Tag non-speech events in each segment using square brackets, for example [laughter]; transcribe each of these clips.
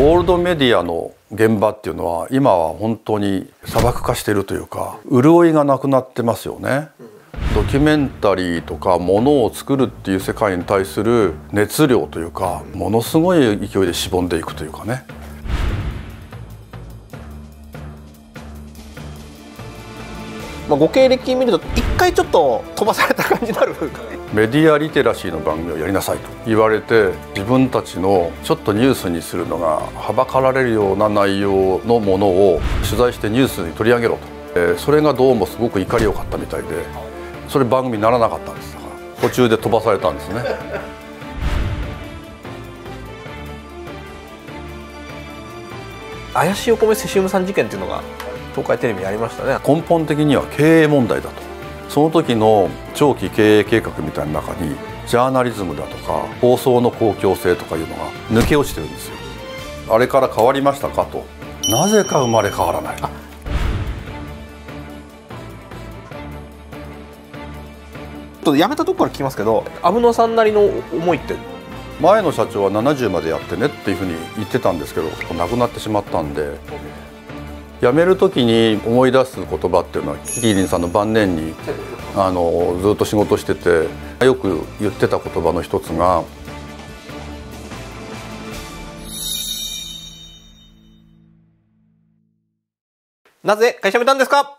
オールドメディアの現場っていうのは今は本当に砂漠化してるというか潤いがなくなってますよね。ドキュメンタリーとかものを作るっていう世界に対する熱量というかものすごい勢いでしぼんでいくというかね。まあ、ご経歴見ると一回ちょっと飛ばされた感じになるメディアリテラシーの番組をやりなさいと言われて自分たちのちょっとニュースにするのがはばかられるような内容のものを取材してニュースに取り上げろと、えー、それがどうもすごく怒りを買ったみたいでそれ番組にならなかったんですだから途中で飛ばされたんですね。怪しいお米セシウムさん事件っていうのが東海テレビやりましたね根本的には経営問題だとその時の長期経営計画みたいな中にジャーナリズムだとか放送の公共性とかいうのが抜け落ちてるんですよあれから変わりましたかとなぜか生まれ変わらないやめたとこから聞きますけど安室さんなりの思いって前の社長は70までやってねっていうふうに言ってたんですけど亡くなってしまったんで辞める時に思い出す言葉っていうのはキキリンさんの晩年にあのずっと仕事しててよく言ってた言葉の一つが「なぜ会社辞めたんですか?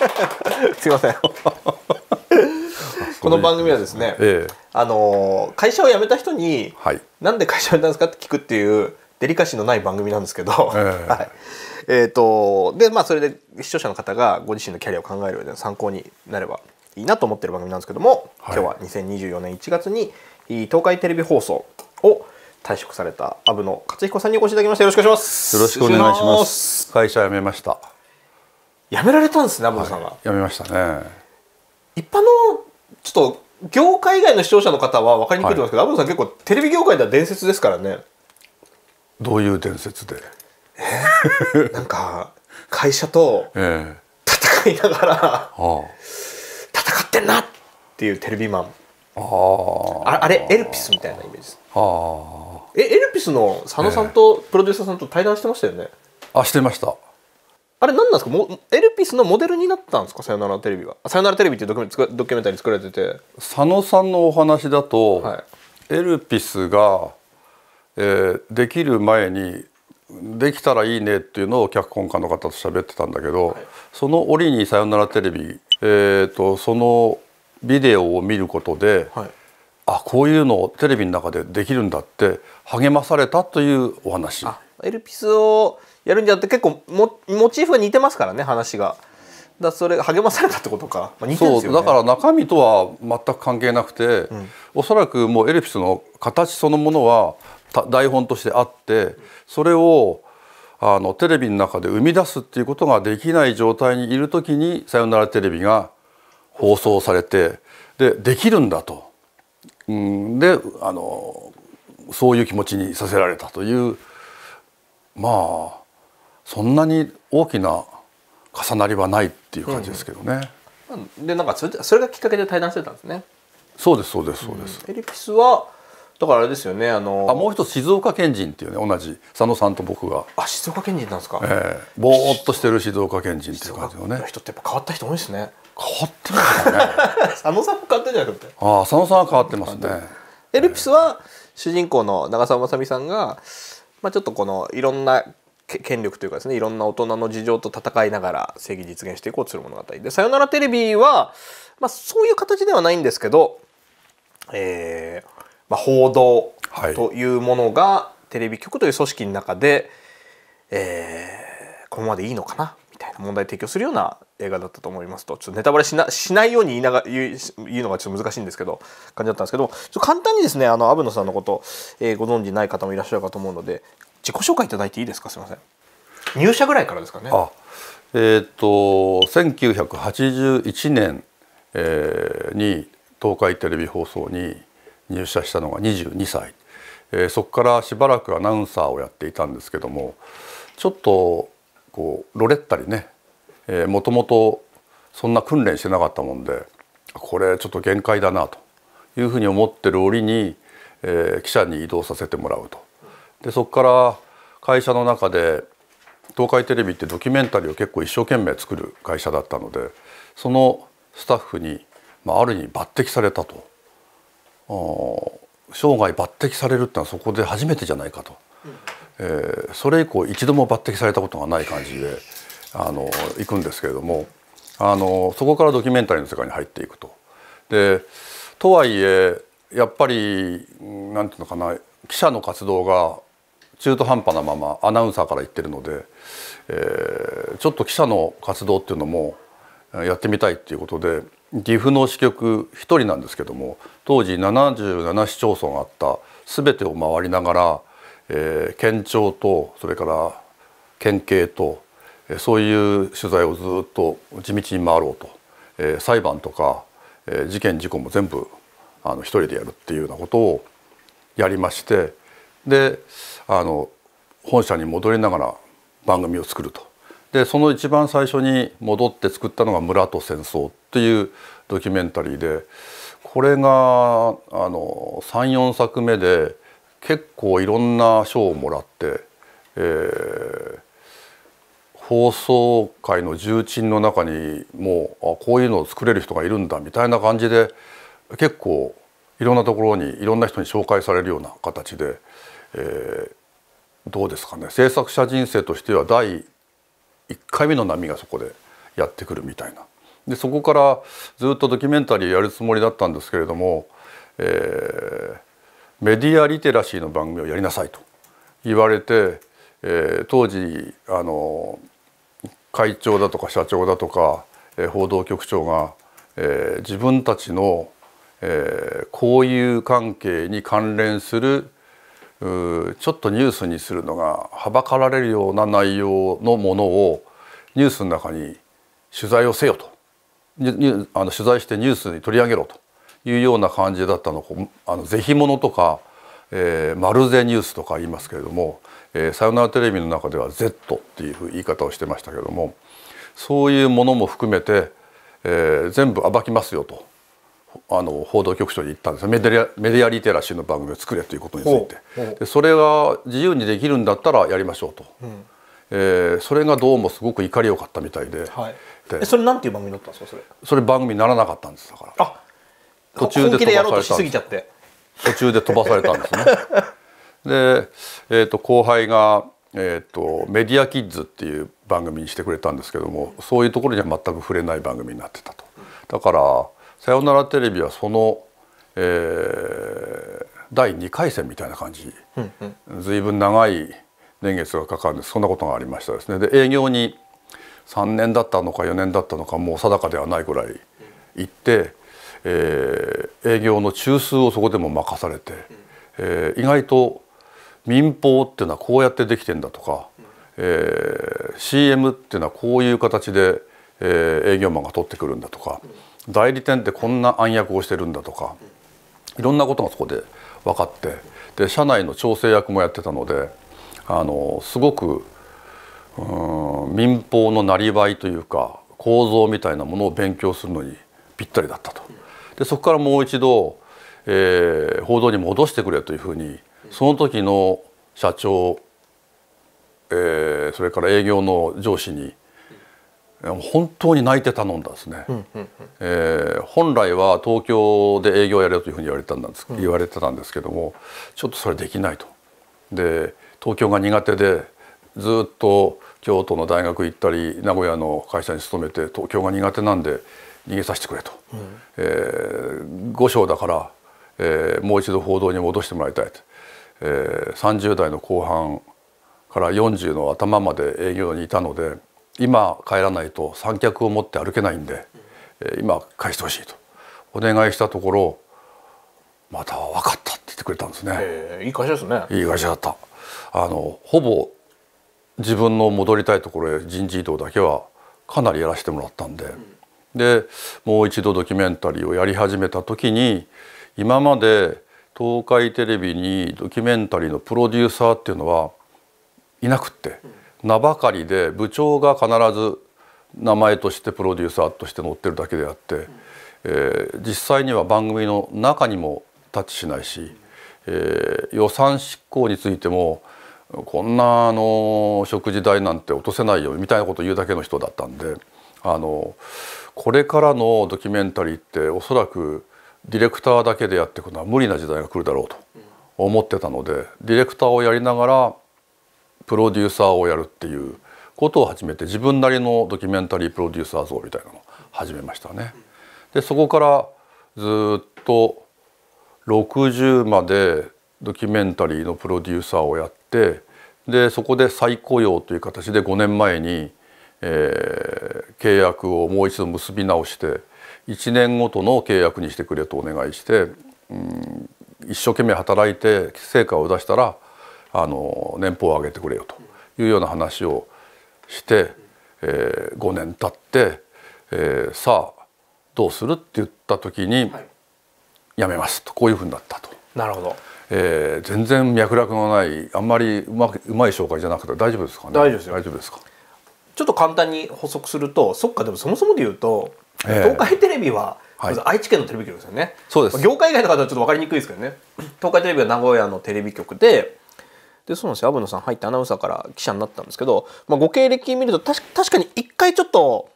[laughs]」すいません [laughs] この番組はですね、ええ、あの会社を辞めた人に、はい、なんで会社を辞めたんですかって聞くっていうデリカシーのない番組なんですけど、[laughs] はい、えっ、ー、とでまあそれで視聴者の方がご自身のキャリアを考える参考になればいいなと思ってる番組なんですけども、はい、今日は2024年1月に東海テレビ放送を退職された阿部の勝彦さんにお越しいただきましたよろしくお願いしますよろしくお願いします会社辞めました辞められたんですね阿部さんが、はい、辞めましたね一般のちょっと業界以外の視聴者の方は分かりにくいと思いますけど、はい、部さん結構テレビ業界では伝説ですからねどういう伝説で、えー、なんか会社と戦いながら、えー、戦ってんなっていうテレビマンああれエルピスみたいなイメージあすえエルピスの佐野さんとプロデューサーさんと対談してましたよね、えー、あしてましたあれ何なんですかもエルピスのモデルになったんですか「さよならテレビは」は「さよならテレビ」っていうドキュメンタリー作られてて佐野さんのお話だと、はい、エルピスがえー、できる前にできたらいいねっていうのを脚本家の方と喋ってたんだけど、はい、その折に「さよならテレビ」えーと、そのビデオを見ることで、はい、あこういうのをテレビの中でできるんだって励まされたというお話。エルピスをやるんじゃなくて結構モモチーフが似てますからね話が。だそれ励まされたってことか、まあね、そうだから中身とは全く関係なくて、うん、おそらくもうエルピスの形そのものは台本としてあってそれをあのテレビの中で生み出すっていうことができない状態にいる時に「さよならテレビ」が放送されてでできるんだと、うん、であのそういう気持ちにさせられたというまあそんなに大きな重なりはないっていう感じですけどね。うん、でなんかそれそれがきっかけで対談してたんですね。そうですそうですそうです。エリピスはだからあれですよねあのあもう一つ静岡県人っていうね同じ佐野さんと僕があ静岡県人なんですか、ええー、ぼーっとしてる静岡県人っていう感じのね人ってやっぱ変わった人多いですね変わってますね [laughs] 佐野さんも変わってんじゃなくてああ佐野さんは変わってますねエルピスは主人公の長澤まさみさんが、まあ、ちょっとこのいろんな権力というかですねいろんな大人の事情と戦いながら正義実現していこうとする物語で「さよならテレビは」まあ、そういう形ではないんですけど、えー、まあ、報道というものがテレビ局という組織の中で、はい、えー、このままでいいのかなみたいな問題提供するような映画だったと思いますとちょっとネタバレしなしないように言いなが言う言うのがちょっと難しいんですけど感じだったんですけどちょ簡単にですねあのアブノさんのこと、えー、ご存じない方もいらっしゃるかと思うので自己紹介いただいていいですかすいません入社ぐらいからですかねえーと、と1981年、えー、に東海テレビ放送に入社したのが22歳、えー、そこからしばらくアナウンサーをやっていたんですけどもちょっとこうロレったりねもともとそんな訓練してなかったもんでこれちょっと限界だなというふうに思ってる折に、えー、記者に移動させてもらうと。でそこから会社の中で東海テレビってドキュメンタリーを結構一生懸命作る会社だったのでそのスタッフに、まあ、ある意味抜擢されたと生涯抜擢されるってのはそこで初めてじゃないかと、えー、それ以降一度も抜擢されたことがない感じであの行くんですけれどもあのそこからドキュメンタリーの世界に入っていくと。でとはいえやっぱり何て言うのかな記者の活動が中途半端なままアナウンサーから言ってるので、えー、ちょっと記者の活動っていうのもやってみたいっていうことで岐阜の支局一人なんですけども当時77市町村あった全てを回りながら、えー、県庁とそれから県警とそういう取材をずっと地道に回ろうと、えー、裁判とか、えー、事件事故も全部あの一人でやるっていうようなことをやりましてであの本社に戻りながら番組を作るとでその一番最初に戻って作ったのが「村と戦争」っていうドキュメンタリーでこれが34作目で結構いろんな賞をもらって、えー、放送界の重鎮の中にもうあこういうのを作れる人がいるんだみたいな感じで結構いろんなところにいろんな人に紹介されるような形で、えー、どうですかね制作者人生としては第1回目の波がそこでやってくるみたいなでそこからずっとドキュメンタリーやるつもりだったんですけれども、えー、メディアリテラシーの番組をやりなさいと言われて、えー、当時あの会長だとか社長だとか、えー、報道局長が、えー、自分たちの、えー、交友関係に関連するちょっとニュースにするのがはばかられるような内容のものをニュースの中に取材をせよとあの取材してニュースに取り上げろというような感じだったのを是非ものとか、まるぜニュースとか言いますけれども、さよならテレビの中では Z っていう言い方をしてましたけれどもそういうものも含めて、えー、全部暴きますよとあの報道局長に言ったんですメディアメディアリテラシーの番組を作れということについてでそれが自由にできるんだったらやりましょうと、うん、えー、それがどうもすごく怒りよかったみたいではい、でそれなんていう番組だったんですかそれそれ番組にならなかったんですだからあ途中で飛ばされた途中で飛ばされたんですね [laughs] で、えーと、と後輩が、えーと「メディアキッズ」っていう番組にしてくれたんですけどもそういうところには全く触れない番組になってたと。だからさよならテレビ」はその、えー、第2回戦みたいな感じ、うんうん、随分長い年月がかかるんですそんなことがありましたですねで営業に3年だったのか4年だったのかもう定かではないぐらい行って、えー、営業の中枢をそこでも任されて、えー、意外と民放っていうのはこうやってできてんだとか、えー、CM っていうのはこういう形で、えー、営業マンが取ってくるんだとか。代理店ってこんな暗躍をしてるんだとかいろんなことがそこで分かってで社内の調整役もやってたのであのすごく民放のなりわいというか構造みたいなものを勉強するのにぴったりだったと。でそこからもう一度、えー、報道に戻してくれというふうにその時の社長、えー、それから営業の上司に本当に泣いて頼んだんですね、うんうん、えー、本来は東京で営業やれというふうに言われたんです、うん、言われてたんですけどもちょっとそれできないと。で東京が苦手でずっと京都の大学行ったり名古屋の会社に勤めて東京が苦手なんで逃げさせてくれと、うん、えー、5章だから、えー、もう一度報道に戻してもらいたいと、えー、30代の後半から40の頭まで営業にいたので。今帰らないと三脚を持って歩けないんで今返してほしいとお願いしたところまた分かったって言ってくれたんですね、えー、いい会社ですねいい会社だったあのほぼ自分の戻りたいところへ人事異動だけはかなりやらせてもらったんで、うん、でもう一度ドキュメンタリーをやり始めた時に今まで東海テレビにドキュメンタリーのプロデューサーっていうのはいなくって、うん名ばかりで部長が必ず名前としてプロデューサーとして載ってるだけであって、えー、実際には番組の中にもタッチしないし、えー、予算執行についてもこんなあの食事代なんて落とせないよみたいなことを言うだけの人だったんであのこれからのドキュメンタリーっておそらくディレクターだけでやっていくのは無理な時代が来るだろうと思ってたのでディレクターをやりながらプロデューサーをやるっていうことを始めて自分なりのドキュメンタリープロデューサー像みたいなのを始めましたね。でそこからずっと60までドキュメンタリーのプロデューサーをやってでそこで再雇用という形で5年前に、えー、契約をもう一度結び直して1年ごとの契約にしてくれとお願いして、うん、一生懸命働いて成果を出したらあの年俸を上げてくれよというような話をして、えー、5年経って、えー、さあどうするって言った時に、やめますとこういうふうになったと。なるほどえー、全然脈絡のないあんまりうまうまい紹介じゃなくて大丈夫ですかね大丈夫です大丈夫ですかちょっと簡単に補足するとそっかでもそもそもで言うと、えー、東海テレビは、はい、愛知県のテレビ局ですよねそうです業界外の方はちょっと分かりにくいですけどね東海テレビは名古屋のテレビ局ででそうなんですよ虻野さん入ってアナウンサーから記者になったんですけど、まあ、ご経歴見ると確かに一回ちょっと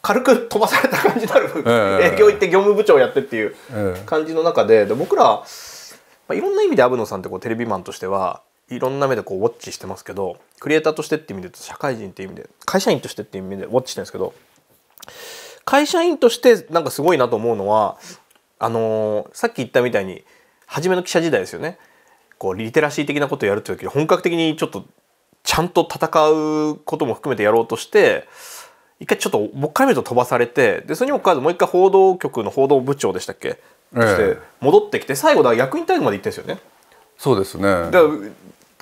軽く飛ばされた感じになる、えー、営業行って業務部長やってっていう感じの中でで僕ら、まあ、いろんな意味で虻野さんってこうテレビマンとしてはいろんな目でこうウォッチしてますけどクリエイターとしてって意味で社会人って意味で会社員としてって意味でウォッチしてるんですけど会社員としてなんかすごいなと思うのはあのー、さっき言ったみたいに初めの記者時代ですよねこうリテラシー的なことをやるというよ本格的にちょっとちゃんと戦うことも含めてやろうとして一回ちょっともう一回見ると飛ばされてでそれにもかかわらずもう一回報道局の報道部長でしたっけ、として戻ってきて最後だ役員態度まで行ってるんですよね。そうですねだ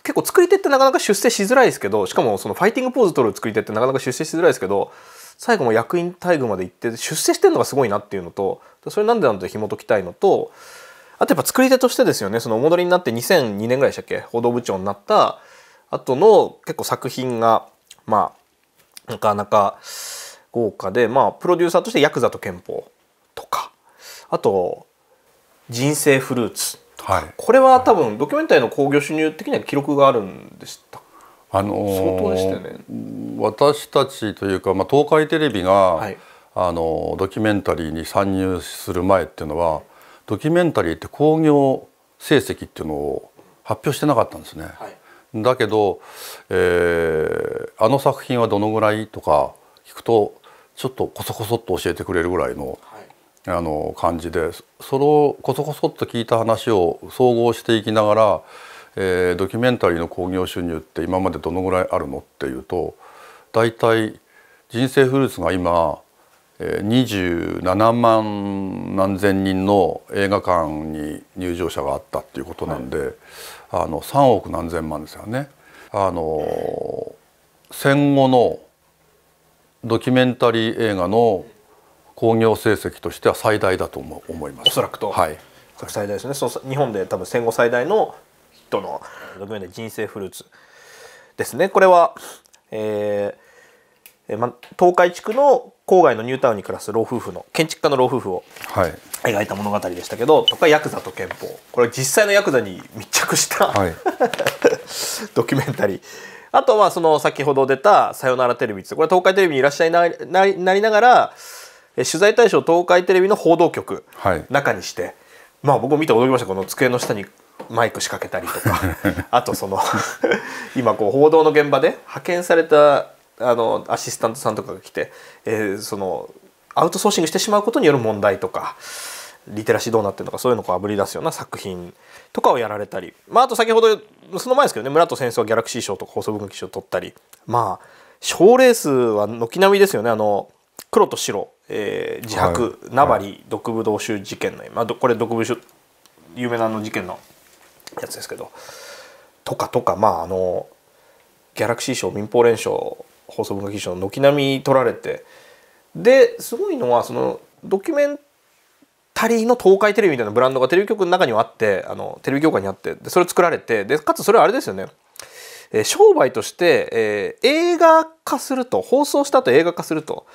結構作り手ってなかなか出世しづらいですけどしかもそのファイティングポーズ取る作り手ってなかなか出世しづらいですけど最後も役員待遇まで行って出世してるのがすごいなっていうのとそれなんでなんで紐解きたいのとあとやっぱ作り手としてですよねそのお戻りになって2002年ぐらいでしたっけ報道部長になった後の結構作品がまあなかなか豪華でまあプロデューサーとして「ヤクザと憲法」とかあと「人生フルーツ」とか、はい、これは多分ドキュメンタリーの興行収入的には記録があるんでしたあのー、相当でしたよね私たちというか、まあ、東海テレビが、はい、あのドキュメンタリーに参入する前っていうのはドキュメンタリーって興行成績っていうのを発表してなかったんですね。はい、だけど、えー、あの作品はどのぐらいとか聞くとちょっとこそこそっと教えてくれるぐらいのはい、あの感じでそれをこそこそっと聞いた話を総合していきながら、えー、ドキュメンタリーの興行収入って今までどのぐらいあるのっていうと大体人生フルーツが今27万何千人の映画館に入場者があったっていうことなんで、はい、あの3億何千万ですよね。あの戦後のドキュメンタリー映画の興行成績としては最大だと思思います。おそらくと、はい、最大ですね。そう日本で多分戦後最大のヒットのドキュメンタリー人生フルーツですね。これは、えー、えま、東海地区の郊外のニュータウンに暮らす老夫婦の建築家の老夫婦を描いた物語でしたけど、はい、とかヤクザと憲法これは実際のヤクザに密着した、はい、[laughs] ドキュメンタリーあとはその先ほど出た「さよならテレビ」これは東海テレビにいらっしゃいななりながら取材対象東海テレビの報道局、はい、中にしてまあ僕も見て驚きましたこの机の下にマイク仕掛けたりとか [laughs] あとその [laughs] 今こう報道の現場で派遣されたあのアシスタントさんとかが来て、えー、そのアウトソーシングしてしまうことによる問題とかリテラシーどうなってるのかそういうのをあぶり出すような作品とかをやられたり、まあ、あと先ほどその前ですけどね村と戦争ギャラクシー賞とか放送文化賞を取ったりまあ賞レースは軒並みですよねあの黒と白、えー、自白、はい、名張毒武道集事件の、まあ、これ毒武道有名なの事件のやつですけどとかとかまああのギャラクシー賞民放連賞放送文化技賞の軒並み取られてですごいのはそのドキュメンタリーの東海テレビみたいなブランドがテレビ局の中にはあってあのテレビ業界にあってでそれ作られてでかつそれはあれですよね、えー、商売として、えー、映画化すると放送したと映画化すると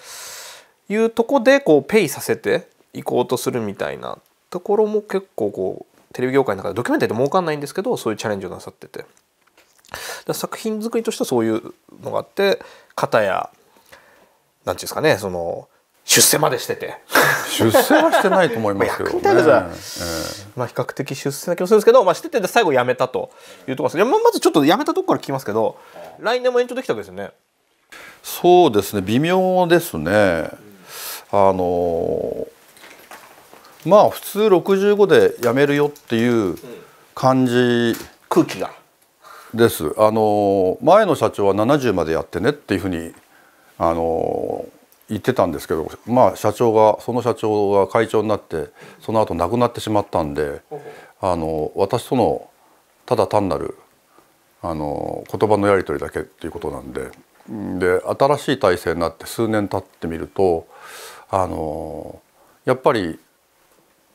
いうとこでこうペイさせていこうとするみたいなところも結構こうテレビ業界の中でドキュメンタリーって儲かんないんですけどそういうチャレンジをなさってて。作品作りとしてはそういうのがあって片や何て言うんですかねその出世までしてて出世はしてないと思いますけど、ね [laughs] まあ比較的出世な気もするんですけど、まあ、してて最後辞めたというところですまずちょっと辞めたとこから聞きますけど来年も延長できたわけですよねそうですね微妙ですね、あのまあ普通65で辞めるよっていう感じ、うん、空気がですあの前の社長は70までやってねっていうふうにあの言ってたんですけど、まあ、社長がその社長が会長になってその後亡くなってしまったんであの私とのただ単なるあの言葉のやり取りだけっていうことなんでで新しい体制になって数年経ってみるとあのやっぱり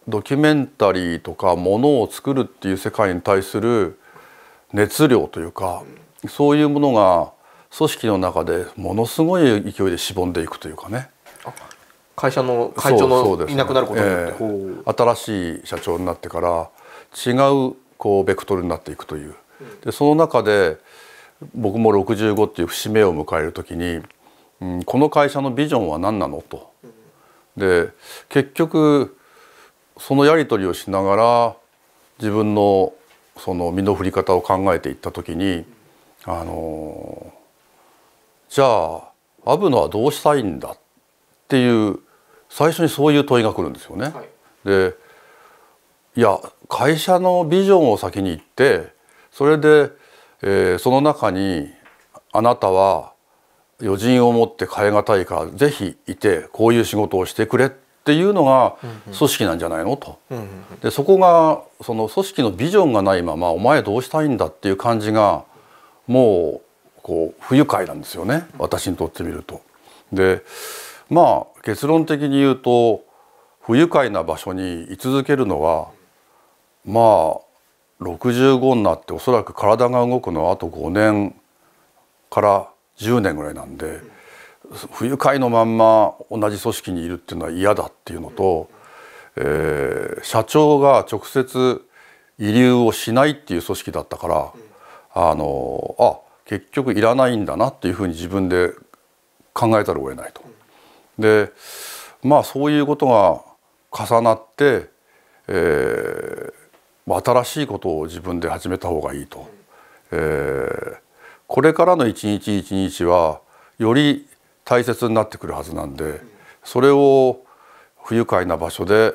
ドキュメンタリーとかものを作るっていう世界に対する熱量というか、そういうものが組織の中でものすごい勢いでしぼんでいくというかね会社の会長のいなくなることによって、ねえー、新しい社長になってから違うこうベクトルになっていくという、でその中で僕も65っていう節目を迎える時に、うん、この会社のビジョンは何なのと。で結局そのやり取りをしながら自分のその身の振り方を考えていった時にあのじゃあアブノはどうしたいんだっていう最初にそういう問いが来るんですよね。はい、でいや会社のビジョンを先に言ってそれで、えー、その中にあなたは余人を持って変え難いから是非いてこういう仕事をしてくれっっていうのが組織なんじゃないのと、でそこがその組織のビジョンがないままお前どうしたいんだっていう感じがもうこう不愉快なんですよね私にとってみると。でまあ結論的に言うと不愉快な場所に居続けるのはまあ65になっておそらく体が動くのはあと5年から10年ぐらいなんで。不愉快のまんま同じ組織にいるっていうのは嫌だっていうのと、えー、社長が直接遺留をしないっていう組織だったから、あのあ結局いらないんだなっていうふうに自分で考えたらを得ないと。でまあそういうことが重なって、えー、新しいことを自分で始めた方がいいと。えー、これからの一日一日はより大切になってくるはずなんでそれを不愉快な場所で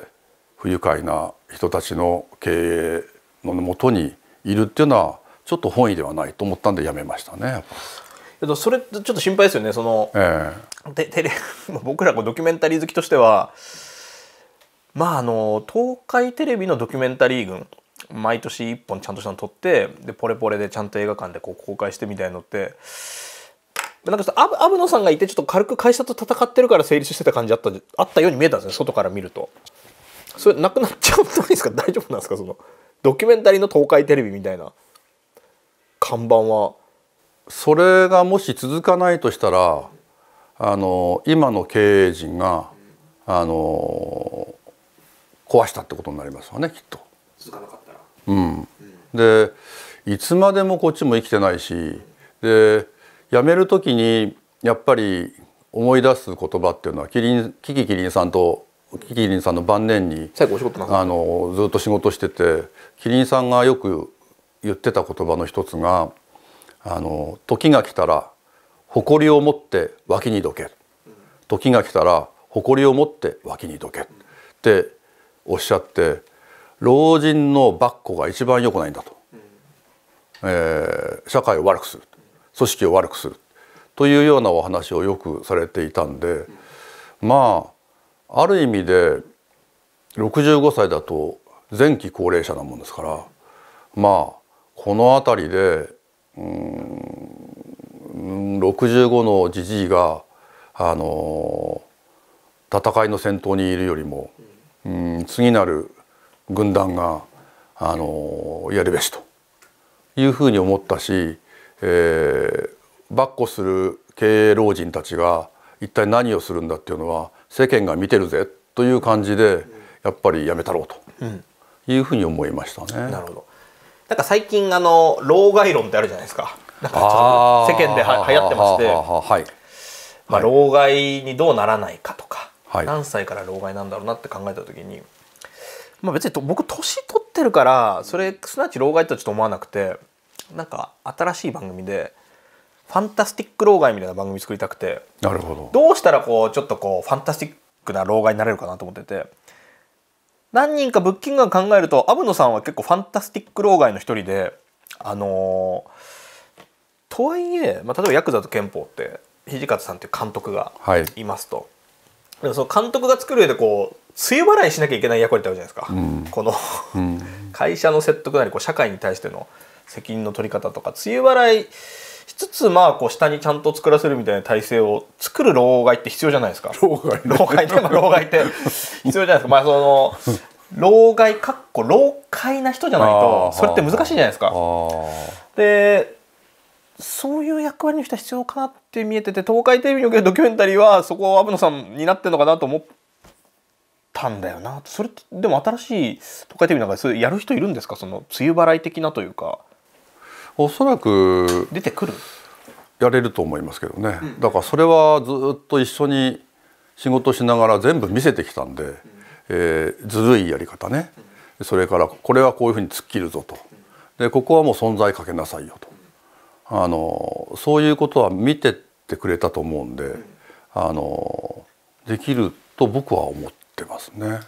不愉快な人たちの経営のもとにいるっていうのはちょっと本意ではないと思ったんでやめましたね。っそれちょっと心配ですよねその、ええ、テレ [laughs] 僕らドキュメンタリー好きとしてはまああの東海テレビのドキュメンタリー群毎年1本ちゃんとしたの撮ってでポレポレでちゃんと映画館でこう公開してみたいのってなんかアブ野さんがいてちょっと軽く会社と戦ってるから成立してた感じあったあったように見えたんですね外から見るとそれなくなっちゃうといいですか [laughs] 大丈夫なんですかそのドキュメンタリーの東海テレビみたいな看板はそれがもし続かないとしたらあの今の経営陣があの壊したってことになりますよねきっと続かなかったらうん、うん、でいつまでもこっちも生きてないしで辞める時にやっぱり思い出す言葉っていうのはキリンキキキリンさんとキキリンさんの晩年にあのずっと仕事しててキリンさんがよく言ってた言葉の一つが「あの時が来たら誇りを持って脇にどけ」「時が来たら誇りを持って脇にどけ」っておっしゃって老人のばっこが一番良くないんだと、えー、社会を悪くする組織を悪くするというようなお話をよくされていたんでまあある意味で65歳だと前期高齢者なもんですからまあこの辺りでうん65のじじいがあの戦いの先頭にいるよりもうん次なる軍団があのやるべしというふうに思ったしえー、ばっこする経営老人たちが一体何をするんだっていうのは世間が見てるぜという感じでやっぱりやめたろうというふうに思いましたね。うん、なるほどなんか最近あの老害論ってあるじゃないですか。なんか世間では流行ってまして、はい、まあ、老害にどうならないかとか、はい、何歳から老害なんだろうなって考えた時に、まあ、別に僕年取ってるからそれすなわち老害とはちょっと思わなくてなんか新しい番組でファンタスティック老害みたいな番組作りたくてなるほどどうしたらこうちょっとこうファンタスティックな老害になれるかなと思ってて何人かブッキングが考えると虻野さんは結構ファンタスティック老害の一人であのー、とはいえ、まあ、例えば「ヤクザと憲法」って土方さんっていう監督がいますと、はい、でもその監督が作る上でこう梅雨払いしなきゃいけない役割ってあるじゃないですか、うん、この [laughs] 会社の説得なりこう社会に対しての責任の取り方とか梅雨払いしつつまあこう下にちゃんと作らせるみたいな体制を作る老害って必要じゃないですか老害、ね、老害って [laughs] 老害って必要じゃないですかまあその老害かっこ老快な人じゃないとそれって難しいじゃないですかでそういう役割の人は必要かなって見えてて東海テレビにおけるドキュメンタリーはそこを虻野さんになってるのかなと思ったんだよなそれでも新しい東海テレビなんかでやる人いるんですかその梅雨払い的なというか。おそらく出てくるやれると思いますけどね、うん、だからそれはずっと一緒に仕事しながら全部見せてきたんで、えー、ずるいやり方ね、それからこれはこういうふうに突っ切るぞとでここはもう存在かけなさいよとあのそういうことは見てってくれたと思うんであのできると僕は思ってますね。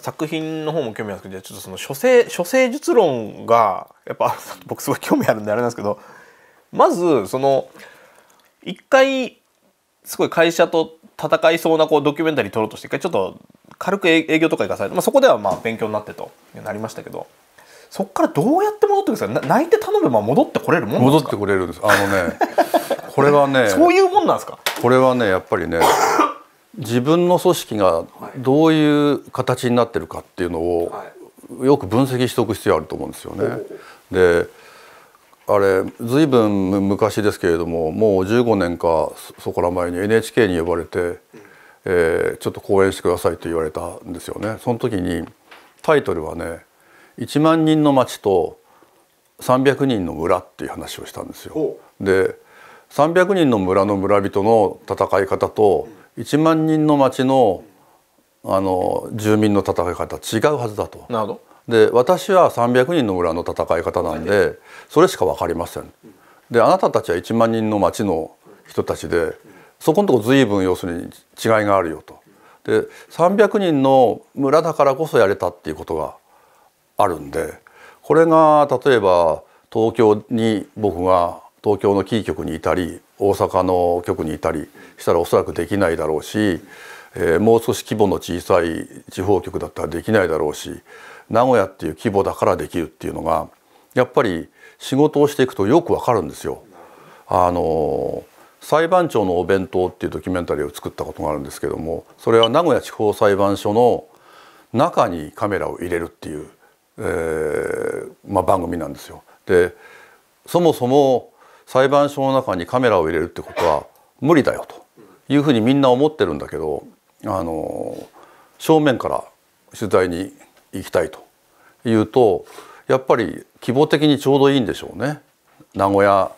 作品の方も興味あるんですけどちょっとその書生、書生術論がやっぱ [laughs] 僕すごい興味あるんであれなんですけどまずその一回すごい会社と戦いそうなこうドキュメンタリー撮ろうとして一回ちょっと軽く営業とか行かされて、まあ、そこではまあ勉強になってとなりましたけどそこからどうやって戻ってくるんですか泣いて頼めば戻ってこれるもん戻ってこれるんですあのねこれはね [laughs] そういうもんなんですかこれはねやっぱりね自分の組織がどういう形になってるかっていうのをよく分析しておく必要あると思うんですよね。であれ随分昔ですけれどももう15年かそこら前に NHK に呼ばれて、えー、ちょっと講演してくださいと言われたんですよね。その時にタイトルはね1万人の町と300人の村っていう話をしたんですよ。で300人の村の村人の戦い方と1万人の町のあの住民の戦い方違うはずだと。なるほどで私は300人の村の戦い方なんでそれしか分かりません。であなたたちは1万人の町の人たちでそこのとこ随分要するに違いがあるよと。で300人の村だからこそやれたっていうことがあるんでこれが例えば東京に僕が東京のキー局にいたり大阪の局にいたりしたらおそらくできないだろうし、えー、もう少し規模の小さい地方局だったらできないだろうし名古屋っていう規模だからできるっていうのがやっぱり仕事をしていくとよくわかるんですよ。あの裁判長のお弁当っていうドキュメンタリーを作ったことがあるんですけどもそれは名古屋地方裁判所の中にカメラを入れるっていう、えーまあ、番組なんですよ。でそもそも裁判所の中にカメラを入れるってことは無理だよというふうにみんな思ってるんだけどあの正面から取材に行きたいというとやっぱり規模的にちょうどいいんでしょうね名古屋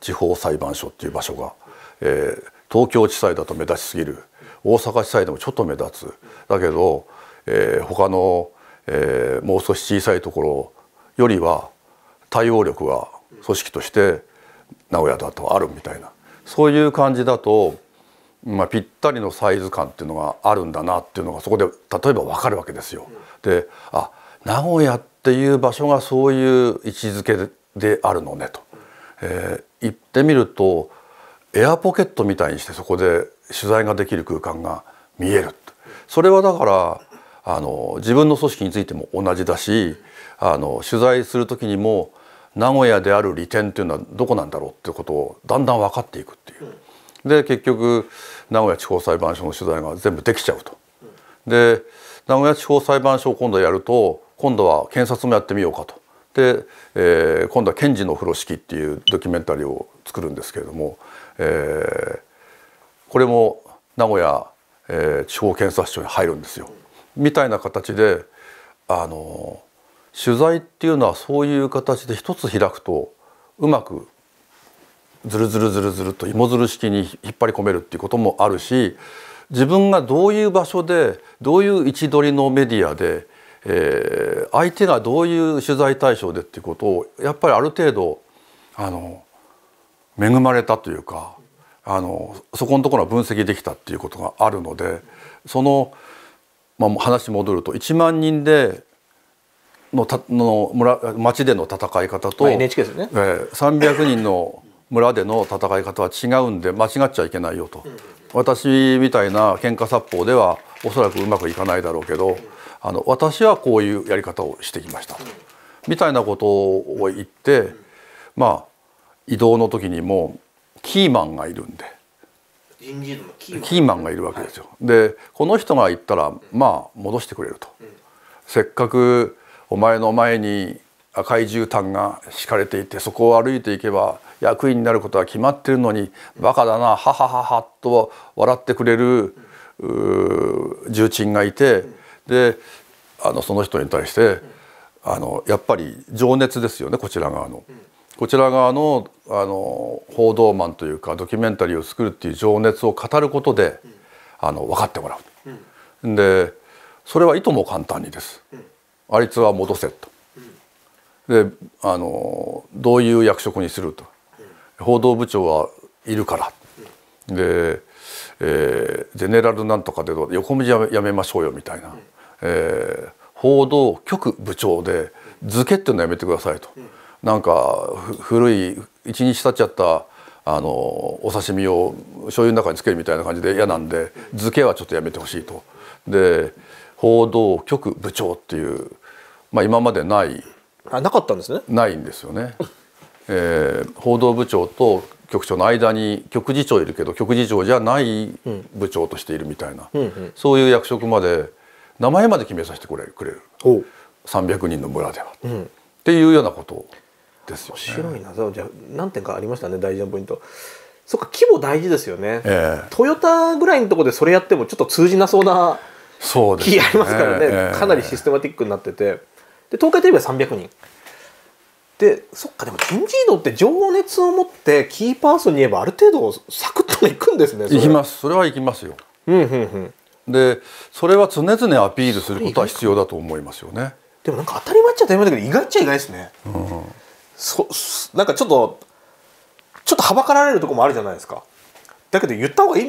地方裁判所っていう場所が、えー、東京地裁だと目立ちすぎる大阪地裁でもちょっと目立つだけど、えー、他の、えー、もう少し小さいところよりは対応力が組織として名古屋だとあるみたいなそういう感じだと、まあ、ぴったりのサイズ感っていうのがあるんだなっていうのがそこで例えば分かるわけですよ。であ名古屋っていう場所がそういう位置づけであるのねと。えー、行ってみるとエアポケットみたいにしてそこで取材ができる空間が見えるそれはだからあの自分の組織についても同じだしあの取材する時にも名古屋である利点というのはどこなんだろうっていうことをだんだん分かっていくっていう。で結局名古屋地方裁判所の取材が全部できちゃうと。で名古屋地方裁判所を今度やると今度は検察もやってみようかと。で、えー、今度は「検事の風呂敷」っていうドキュメンタリーを作るんですけれども、えー、これも名古屋、えー、地方検察庁に入るんですよ。みたいな形であのー取材っていうのはそういう形で一つ開くとうまくずるずるずるずると芋づる式に引っ張り込めるっていうこともあるし自分がどういう場所でどういう位置取りのメディアで、えー、相手がどういう取材対象でっていうことをやっぱりある程度あの恵まれたというかあのそこのところは分析できたっていうことがあるのでその、まあ、話戻ると1万人でのたの村町での戦い方と、まあ、NHK ですね、えー、300人の村での戦い方は違うんで間違っちゃいけないよと、うん、私みたいな喧嘩殺法ではおそらくうまくいかないだろうけどあの私はこういうやり方をしてきましたと、うん、みたいなことを言ってまあ移動の時にもキーマンがいるんでキーマンがいるわけですよ。はい、でこの人が行ったらまあ戻してくれると。うん、せっかくお前の前に赤い絨毯が敷かれていてそこを歩いていけば役員になることは決まってるのにバカだなハハハハと笑ってくれる重鎮がいてであのその人に対してあのやっぱり情熱ですよねこちら側の。こちら側のあの報道マンというかドキュメンタリーを作るっていう情熱を語ることで、あの分かってもらう。でそれはいとも簡単にです。あいつは戻せと。であのどういう役職にすると。報道部長はいるから。で、えー、ゼネラルなんとかで横道やめましょうよみたいな。えー、報道局部長で図けっていうのやめてくださいと。なんか古い一日経っちゃったあのお刺身を醤油の中につけるみたいな感じで嫌なんで漬けはちょっとやめてほしいと。で報道局部長っていう、まあ、今までないあなかったんですねないんですよね。[laughs] えー、報道部長と局長の間に局次長いるけど局次長じゃない部長としているみたいな、うんうんうん、そういう役職まで名前まで決めさせてくれくれる300人の村では、うん、っていうようなことですよね。面白いなじゃあ何点かありましたね大事なポイント。そっか規模大事ですよね、えー、トヨタぐらいのところでそれやってもちょっと通じなそうなそうです、ね、ありますからね、えー、かなりシステマティックになっててで東海テレビは300人でそっかでも人事異動って情熱を持ってキーパーソンに言えばある程度サクッといくんですねいきますそれはいきますよ、うんうんうんでそれは常々アピールすることは必要だと思いますよねでもなんか当たり前っちゃ当たり前だけど意外っちゃ意外ですね、うん、そなんかちょっとちょっとはばかられるとこもあるじゃないですかだけど言った方がいい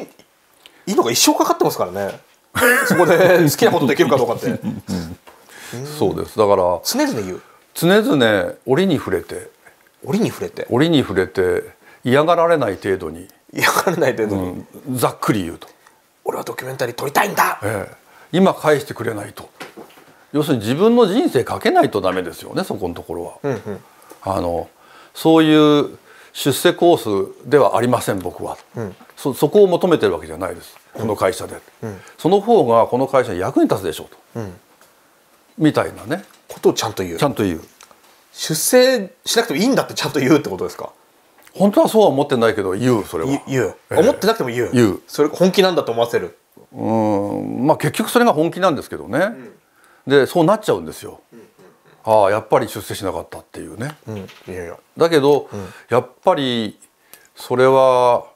いいのが一生かかってますからね [laughs] そこで好きなことできるかどうかって、そうですだから常々言う常々折に触れて折に触れて折に触れて嫌がられない程度に嫌がられない程度に、うん、ざっくり言うと俺はドキュメンタリー撮りたいんだ、ええ、今返してくれないと要するに自分の人生かけないとダメですよねそこのところは、うんうん、あのそういう出世コースではありません僕は、うん、そそこを求めてるわけじゃないですこの会社で、うん、その方がこの会社に役に立つでしょうと、うん、みたいなねことをちゃんと言うちゃんと言う出世しなくてもいいんだってちゃんと言うってことですか本当はそうは思ってないけど言うそれは言う、えー、思ってなくても言う言うそれ本気なんだと思わせるうんまあ結局それが本気なんですけどね、うん、でそうなっちゃうんですよ、うんああやっぱり出世しなかったっていうね、いやいやだけど、やっぱりそれは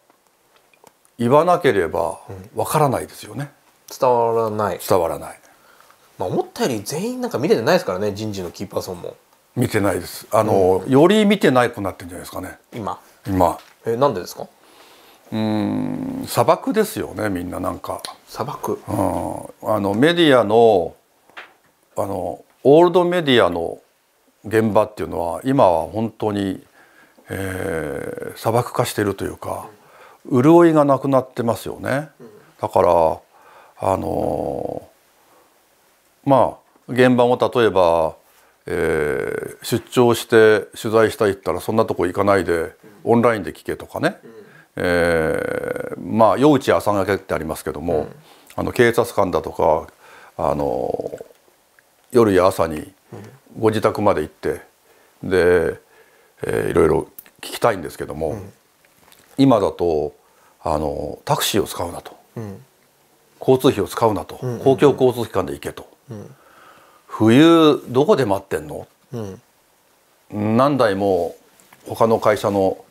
言わなければわからないですよね、伝わらない伝わらない、まあ、思ったより全員なんか見れてないですからね人事のキーパーソンも見てないですあの、うん、より見てないくなってんじゃないですかね今今えなんでですかうん砂漠ですよねみんななんか砂漠、うん、あのメディアのあのオールドメディアの現場っていうのは今は本当に、えー、砂漠化してるというか、潤いがなくなってますよね。だからあのまあ現場も例えば、えー、出張して取材したいったらそんなとこ行かないでオンラインで聞けとかね、えー、まあ夜打ち朝がけってありますけども、あの警察官だとかあの夜や朝にご自宅まで行ってで、えー、いろいろ聞きたいんですけども、今だとあのタクシーを使うなと、うん、交通費を使うなと、うんうんうん、公共交通機関で行けと、うん、冬どこで待ってんの、うん、何台も他の会社の、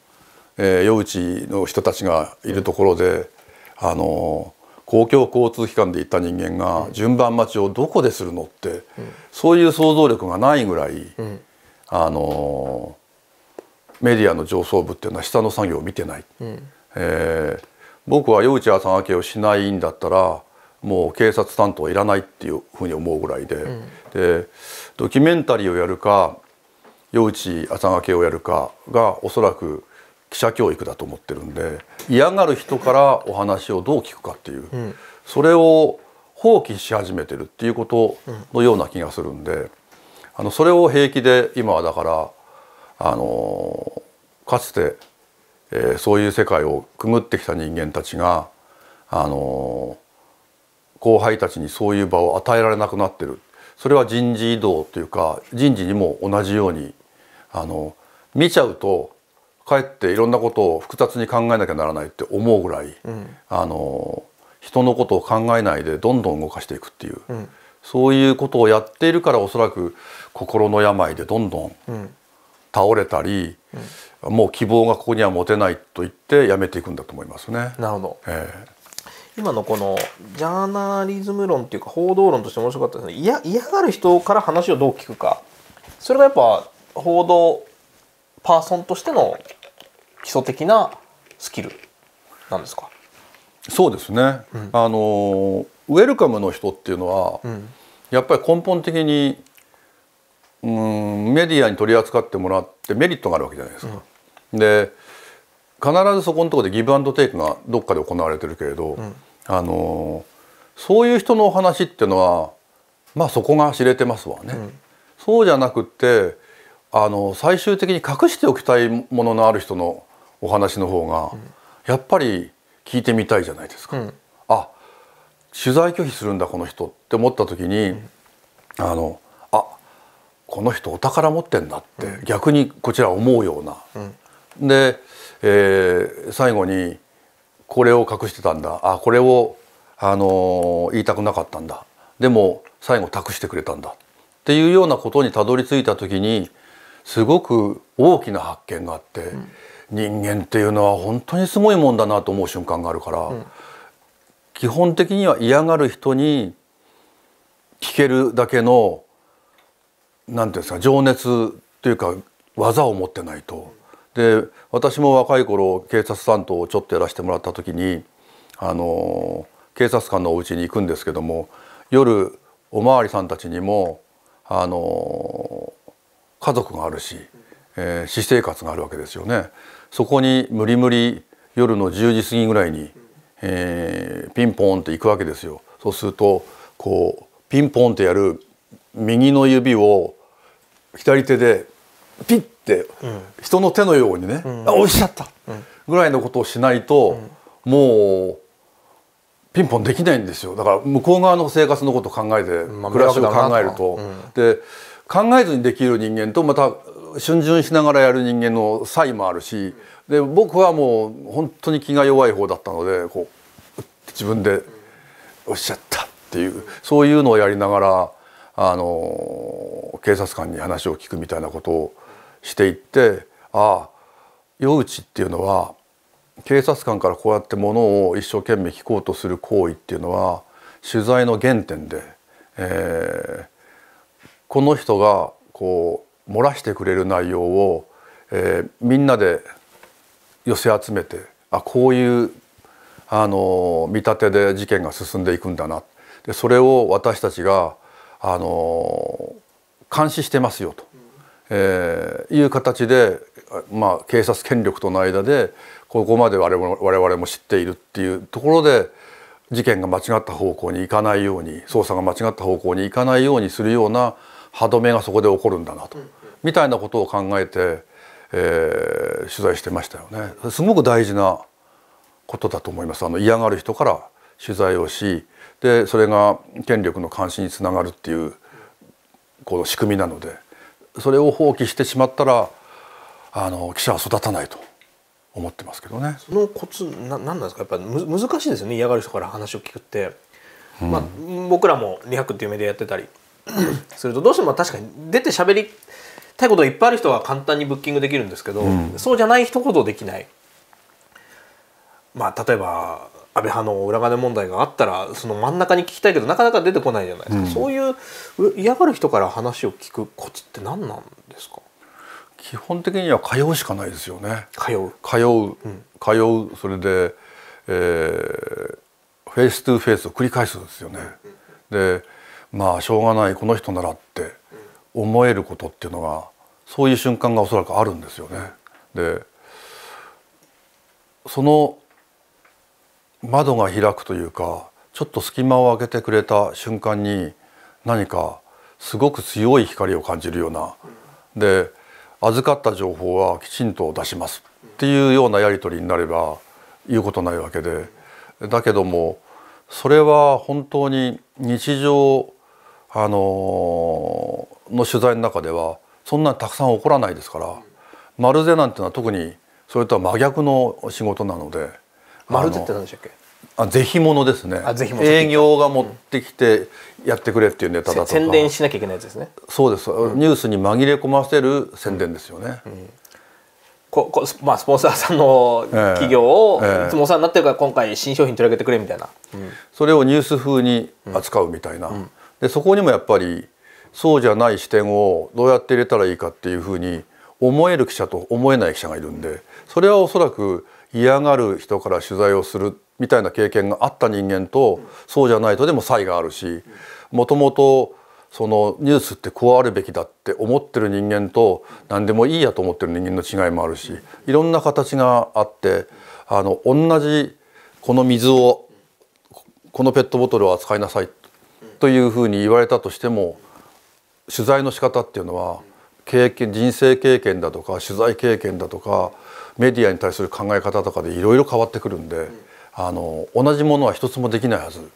えー、夜市の人たちがいるところで、あの公共交通機関で行った人間が順番待ちをどこでするのって、そういう想像力がないぐらい、あのメディアの上層部っていうのは下の作業を見てない、うん、えー、僕は夜内朝明けをしないんだったらもう警察担当はいらないっていうふうに思うぐらいでうん、でドキュメンタリーをやるか夜内朝明けをやるかがおそらく記者教育だと思ってるんで嫌がる人からお話をどう聞くかっていう、うん、それを放棄し始めてるっていうことのような気がするんで、あのそれを平気で今はだからあのかつて、えー、そういう世界をくぐってきた人間たちがあの後輩たちにそういう場を与えられなくなってるそれは人事異動というか人事にも同じようにあの見ちゃうとかえっていろんなことを複雑に考えなきゃならないって思うぐらい、うん、あの人のことを考えないでどんどん動かしていくっていう、うん、そういうことをやっているからおそらく心の病でどんどん、うん倒れたり、うん、もう希望がここには持てないと言ってやめていくんだと思いますね。なるほど、えー、今のこのジャーナリズム論っていうか報道論として面白かったですね嫌嫌がる人から話をどう聞くかそれがやっぱ報道パーソンとしての基礎的なスキルなんですかそうですね、うん、あのウェルカムの人っていうのは、うん、やっぱり根本的にうんメディアに取り扱ってもらってメリットがあるわけじゃないですか。うん、で必ずそこのところでギブアンドテイクがどっかで行われてるけれど、うん、あのそういう人のお話っていうのはまあそこが知れてますわね。うん、そうじゃなくてあの最終的に隠しておきたいもののある人のお話の方が、やっぱり聞いてみたいじゃないですか。うん、あ取材拒否するんだこの人って思った時に、あのこの人お宝持ってんだって逆にこちら思うような。うん、で、えー、最後にこれを隠してたんだあこれを、あのー、言いたくなかったんだでも最後託してくれたんだっていうようなことにたどり着いた時にすごく大きな発見があって、うん、人間っていうのは本当にすごいもんだなと思う瞬間があるから、うん、基本的には嫌がる人に聞けるだけのなんていうんですか情熱というか技を持ってないと。で私も若い頃警察担当をちょっとやらせてもらった時にあの警察官のお家に行くんですけども夜お巡りさんたちにもあの家族があるし、えー、私生活があるわけですよね。そこに無理無理夜の10時過ぎぐらいに、えー、ピンポーンって行くわけですよ。そうするとこうピンポーンってやる右の指を左手でピッて人の手のようにね、あ落ちちゃったぐらいのことをしないと、もうピンポンできないんですよだから向こう側の生活のことを考えて、暮らしを考えると。で考えずにできる人間とまた逡巡しながらやる人間の差異もあるしで僕はもう本当に気が弱い方だったのでこう自分で「おっしゃった」っていうそういうのをやりながら。あの警察官に話を聞くみたいなことをしていってああ夜討ちっていうのは警察官からこうやってものを一生懸命聞こうとする行為っていうのは取材の原点で、えー、この人がこう漏らしてくれる内容を、えー、みんなで寄せ集めてあこういうあの見立てで事件が進んでいくんだなでそれを私たちがあの監視してますよと、えー、いう形で、まあ、警察権力との間でここまで我々我々も知っているっていうところで事件が間違った方向に行かないように捜査が間違った方向に行かないようにするような歯止めがそこで起こるんだなと、みたいなことを考えて、えー、取材してましたよね。すごく大事なことだと思いますあの嫌がる人から取材をしでそれが権力の監視につながるっていうこの仕組みなのでそれを放棄してしまったらあの記者は育たないと思ってますけどね。そのコツななんですかやっぱむ難しいですよね嫌がる人から話を聞くって、うん、まあ、僕らも200っていうメデやってたりするとどうしても確かに出て喋りたいことがいっぱいある人は簡単にブッキングできるんですけど、うん、そうじゃない人ほどできない。まあ、例えば安倍派の裏金問題があったらその真ん中に聞きたいけどなかなか出てこないじゃないですか、うん、そういう嫌がる人から話を聞くコツって何なんですか基本的には通うしかないですよね通う通う、通うそれで、えー、フェイストゥ・フェイスを繰り返すんですよね、でまあしょうがないこの人ならって思えることっていうのがそういう瞬間がおそらくあるんですよねでその窓が開くというかちょっと隙間を開けてくれた瞬間に何かすごく強い光を感じるようなで預かった情報はきちんと出しますっていうようなやり取りになれば言うことないわけでだけどもそれは本当に日常あのの取材の中ではそんなにたくさん起こらないですからまるで」なんていうのは特にそれとは真逆の仕事なので。丸手って何でしたっけあ是非ものですね営業が持ってきてやってくれっていうネタだと宣伝しなきゃいけないやつですねそうです、うん、ニュースに紛れ込ませる宣伝ですよね、うんここまあ、スポンサーさんの企業を、いつもお世話になってるから今回新商品取り上げてくれみたいな、うん、それをニュース風に扱うみたいな、うん、でそこにもやっぱりそうじゃない視点をどうやって入れたらいいかっていうふうに思える記者と思えない記者がいるんでそれはおそらく嫌がる人から取材をするみたいな経験があった人間とそうじゃないとでも差異があるしもともとそのニュースってこうあるべきだって思ってる人間と何でもいいやと思ってる人間の違いもあるしいろんな形があってあの同じこの水をこのペットボトルを扱いなさいというふうに言われたとしても取材の仕方っていうのは経験人生経験だとか取材経験だとかメディアに対する考え方とかでいろいろ変わってくるんで、あの同じものは一つもできないはず、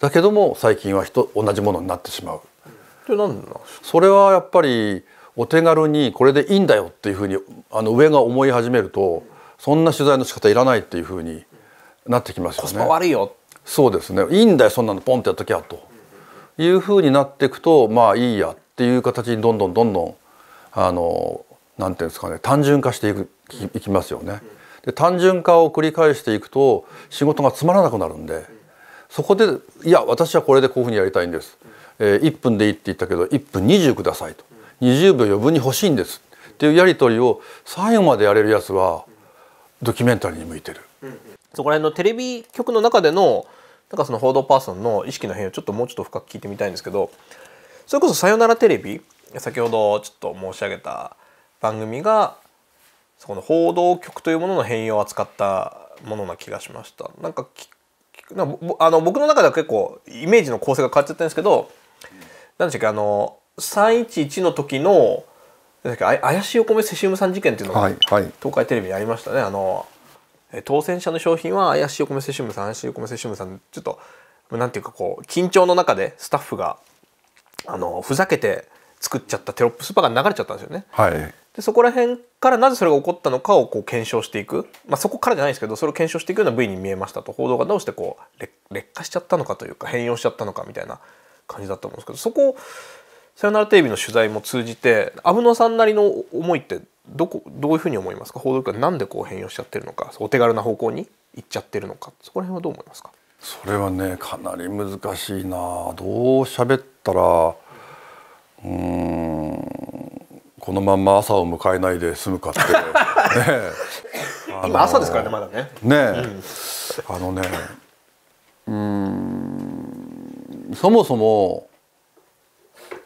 だけども最近は同じものになってしまう。それはやっぱりお手軽にこれでいいんだよっていうふうにあの上が思い始めるとそんな取材の仕方いらないっていうふうになってきますよね。コスパ悪いよそうですねいいんだよそんなのポンってやっときゃというふうになっていくとまあいいやっていう形にどんどんどんどんあのなんていうんですかね単純化していくいきますよね。で単純化を繰り返していくと仕事がつまらなくなるんでそこで「いや私はこれでこういうふうにやりたいんです」えー「1分でいい」って言ったけど「1分20ください」と「20秒余分に欲しいんです」っていうやり取りを最後までやれるやつはドキュメンタリーに向いてる。そこら辺のテレビ局の中でのなんかその報道パーソンの意識の変をちょっともうちょっと深く聞いてみたいんですけどそれこそ「さよならテレビ」先ほどちょっと申し上げた番組がそこの報道局というものの変容を扱ったものな気がしました。なんかあの僕の中では結構イメージの構成が変わっちゃったんですけど何でしたっけあの311の時の怪しいお米セシウム酸事件っていうのが、はいはい、東海テレビにありましたね。あの当選者の商品は怪しいお米セシウム酸怪しいお米セシウム酸ちょっとなんていうかこう緊張の中でスタッフがあのふざけて作っちゃったテロップスーパーが流れちゃったんですよね。はい、でそこら辺からなぜそれが起こったのかをこう検証していく、まあ、そこからじゃないですけどそれを検証していくような部位に見えましたと報道がどうしてこう劣化しちゃったのかというか変容しちゃったのかみたいな感じだと思うんですけどそこを「さよならテレビ」の取材も通じて安室さんなりの思いってどこどういうふうに思いますか報道局なんでこう変容しちゃってるのかお手軽な方向にいっちゃってるのかそこら辺はどう思いますかそれはねかなり難しいなどう喋ったらうんこのまんま朝を迎えないで済むかって、[laughs] ね、今朝ですからねまだね。ね、うん、あのねうんそもそも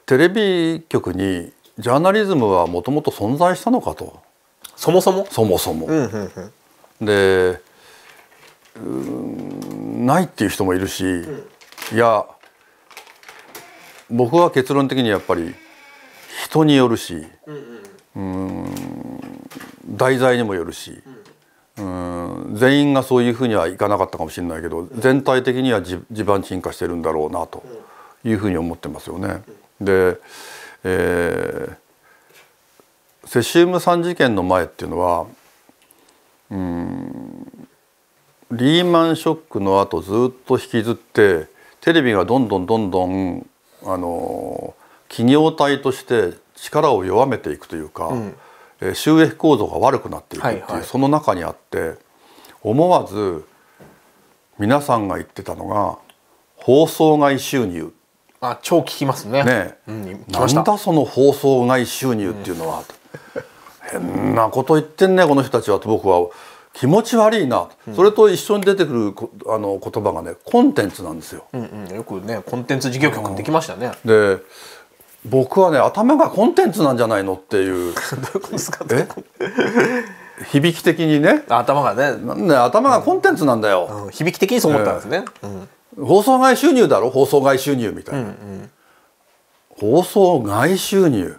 テレビ局にジャーナリズムはもともと存在したのかとそもそもそもそも、うんうんうん、でないっていう人もいるし、うん、いや僕は結論的にやっぱり人によるし、うん題材にもよるし、うん全員がそういうふうにはいかなかったかもしれないけど全体的には地盤沈下してるんだろうなというふうに思ってますよね。で、えー、セシウム3事件の前っていうのはうんリーマンショックの後ずっと引きずってテレビがどんどんどんどんあの企業体として力を弱めていくというか、うん、収益構造が悪くなっていくっていう、はいはい、その中にあって思わず皆さんが言ってたのが放送外収入あ超聞きますねね、うん、なんだその放送外収入っていうのは、うん、変なこと言ってんねこの人たちはと僕は気持ち悪いな、うん、それと一緒に出てくるあの言葉がねコンテンツなんですよ、うんうん、よくねコンテンツ事業局できましたね、うん、で僕はね頭がコンテンツなんじゃないのっていう響き的にね頭がねなんで頭がコンテンツなんだよ、うん、響き的にそう思ったんですね、えー、放送外収入だろ放送外収入みたいな、うんうん、放送外収入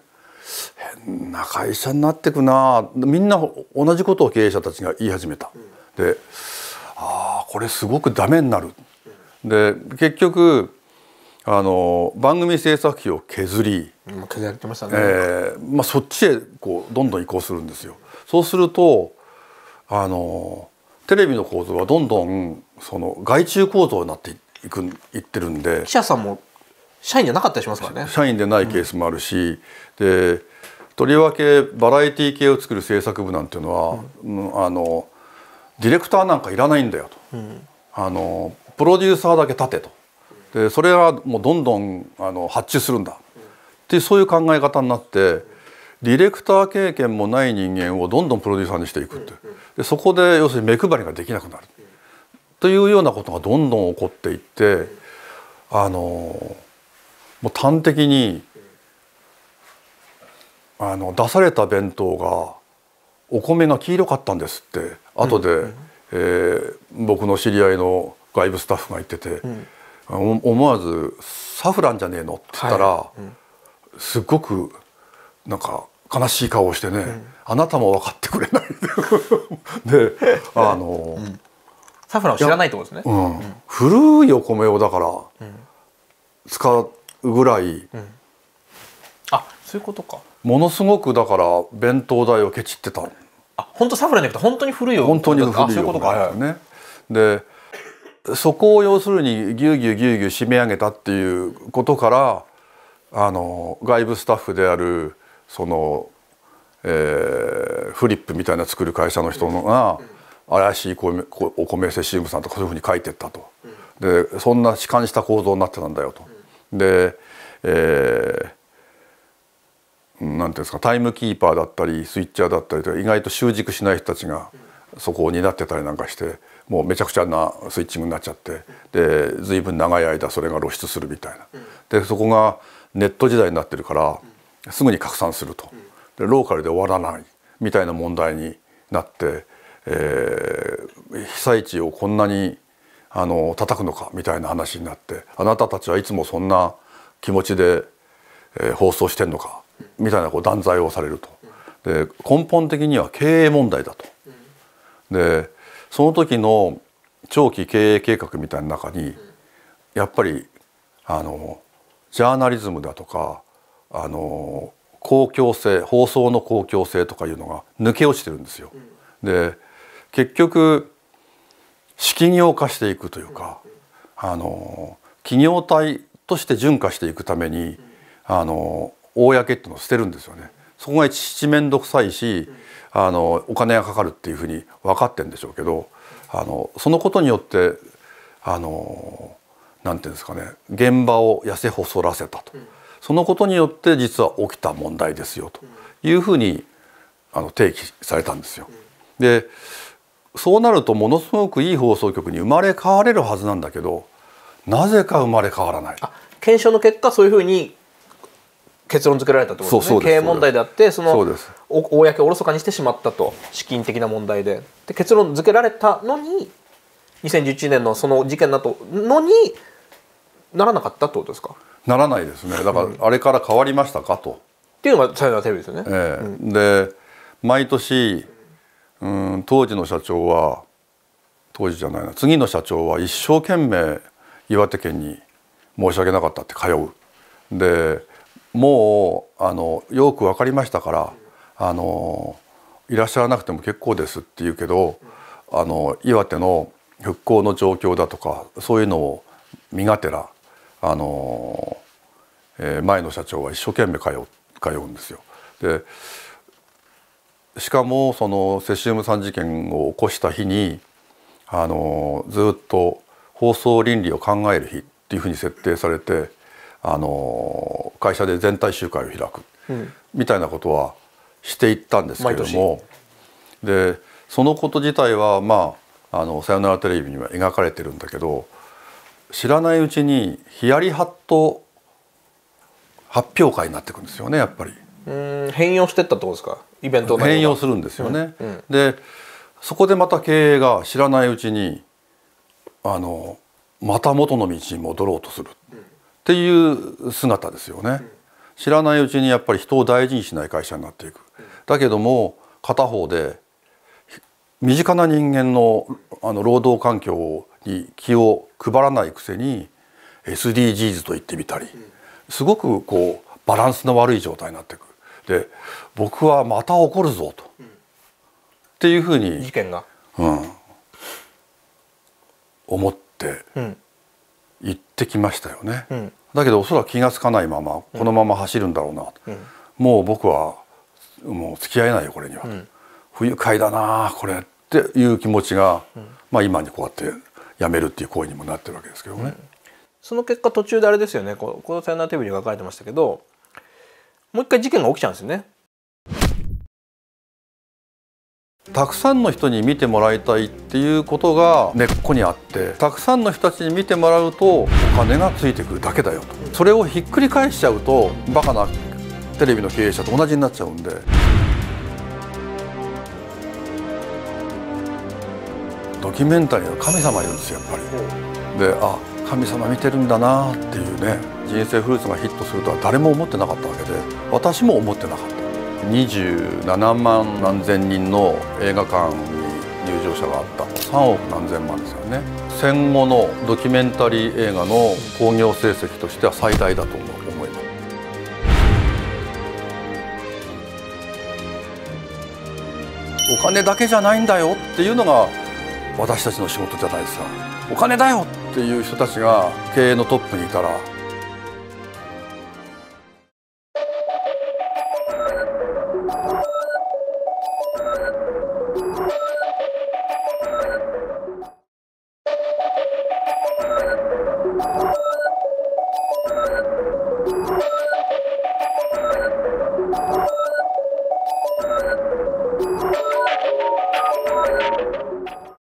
変な会社になってくなみんな同じことを経営者たちが言い始めた。でああこれすごくダメになる。で結局あの番組制作費を削り、削られてましたね、えー、まあ、そっちへこうどんどん移行するんですよ。そうするとあのテレビの構造はどんどんその外注構造になっていくいってるんで記者さんも社員じゃなかったりしますからね社員でないケースもあるし、うん、でとりわけバラエティー系を作る制作部なんていうのは、うん、あのディレクターなんかいらないんだよと、うん、あのプロデューサーだけ立てとでそれはもうどんどんあの発注するんだってそういう考え方になってディレクター経験もない人間をどんどんプロデューサーにしていくってでそこで要するに目配りができなくなるというようなことがどんどん起こっていってあのもう端的にあの出された弁当がお米が黄色かったんですって後で、うん、えー、僕の知り合いの外部スタッフが言ってて、うん、思わず「サフランじゃねえの?」って言ったら、はいすっごくなんか悲しい顔をしてね、うん、あなたも分かってくれない [laughs] であの、サフランを知らないってことですね、古いお米をだから使っぐらい、うん、あそういうことかものすごくだから弁当代をケチってたあ本当サフランじゃなくて本当に古いよ本当に古いよそういうことか、はい、ねでそこを要するにぎゅうぎゅうぎゅうぎゅう締め上げたっていうことからあの外部スタッフであるその、えー、フリップみたいな作る会社の人が怪しいお米製 CM さんとかそういうふうに書いてったと、でそんな弛緩した構造になってたんだよと。で、えー、なんていうんですかタイムキーパーだったりスイッチャーだったりと意外と習熟しない人たちがそこを担ってたりなんかしてもうめちゃくちゃなスイッチングになっちゃってで随分長い間それが露出するみたいな。でそこがネット時代になってるからすぐに拡散すると。でローカルで終わらないみたいな問題になって、えー、被災地をこんなにあの叩くのかみたいな話になってあなたたちはいつもそんな気持ちで、えー、放送してんのかみたいなこう断罪をされるとで根本的には経営問題だと。でその時の長期経営計画みたいな中にやっぱりあのジャーナリズムだとかあの公共性放送の公共性とかいうのが抜け落ちてるんですよ。で結局資業化していくというかあの企業体として純化していくためにあの公っていうのを捨てるんですよね。そこが一面倒くさいしあのお金がかかるっていうふうに分かってるんでしょうけどあのそのことによってあのなんていうんですかね現場を痩せ細らせたと、そのことによって実は起きた問題ですよというふうにあの提起されたんですよ。でそうなるとものすごくいい放送局に生まれ変われるはずなんだけどなぜか生まれ変わらない検証の結果そういうふうに結論付けられたってことですね経営問題であってその公をおろそかにしてしまったと資金的な問題でで結論付けられたのに2011年のその事件だとのにならなかったってことですかならないですねだからあれから変わりましたかと。っていうのが「さよならテレビ」ですよね。えー、うん、で毎年うん当時の社長は当時じゃないな次の社長は一生懸命岩手県に申し訳なかったって通う。でもうあのよく分かりましたからあのいらっしゃらなくても結構ですって言うけどあの岩手の復興の状況だとかそういうのを身がてらあの、えー、前の社長は一生懸命通う通うんですよ。でしかもそのセシウム3事件を起こした日にあのずっと放送倫理を考える日っていうふうに設定されてあの会社で全体集会を開く、みたいなことはしていったんですけれどもでそのこと自体はまあ「あのさよならテレビ」には描かれてるんだけど知らないうちにヒヤリハット発表会になってくんですよねやっぱり。変容してったってことですかイベント変容するんですよね、うんうん、でそこでまた経営が知らないうちにあのまた元の道に戻ろうとするっていう姿ですよね、知らないうちにやっぱり人を大事にしない会社になっていくだけども片方で身近な人間のあの労働環境に気を配らないくせに SDGs と言ってみたりすごくこうバランスの悪い状態になっていくで僕はまた怒るぞと、うん、っていうふうに事件が、うん、思って行ってきましたよね、うん、だけどおそらく気が付かないままこのまま走るんだろうなと、うん、もう僕はもう付き合えないよこれには、不愉快だなこれっていう気持ちが、まあ今にこうやってやめるっていう行為にもなってるわけですけどね。その結果途中であれですよねここの「さよナらテレビ」に書かれてましたけどもう一回事件が起きちゃうんですよねたくさんの人に見てもらいたいっていうことが根っこにあってたくさんの人たちに見てもらうとお金がついてくるだけだよとそれをひっくり返しちゃうとバカなテレビの経営者と同じになっちゃうんで。ドキュメンタリーの神様いるんですよやっぱり。であ神様見てるんだなっていうね人生フルーツがヒットするとは誰も思ってなかったわけで私も思ってなかった27万何千人の映画館に入場者があった3億何千万ですよね戦後のドキュメンタリー映画の興行成績としては最大だと思うお金だけじゃないんだよっていうのが私たちの仕事じゃないですか。お金だよっていう人たちが経営のトップにいたら